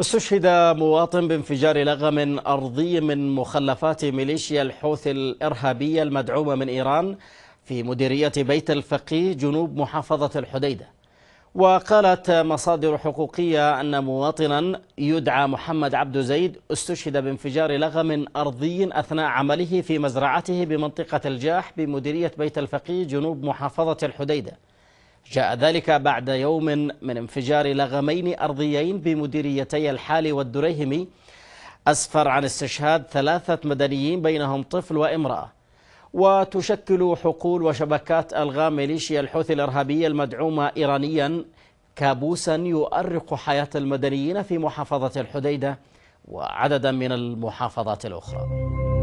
استشهد مواطن بانفجار لغم أرضي من مخلفات ميليشيا الحوثي الإرهابية المدعومة من إيران في مديرية بيت الفقيه جنوب محافظة الحديدة وقالت مصادر حقوقية أن مواطنا يدعى محمد عبد زيد استشهد بانفجار لغم أرضي أثناء عمله في مزرعته بمنطقة الجاح بمديرية بيت الفقيه جنوب محافظة الحديدة جاء ذلك بعد يوم من انفجار لغمين أرضيين بمديريتي الحالي والدريهمي أسفر عن استشهاد ثلاثة مدنيين بينهم طفل وامرأة وتشكل حقول وشبكات ألغام ميليشيا الحوثي الإرهابية المدعومة إيرانيا كابوسا يؤرق حياة المدنيين في محافظة الحديدة وعددا من المحافظات الأخرى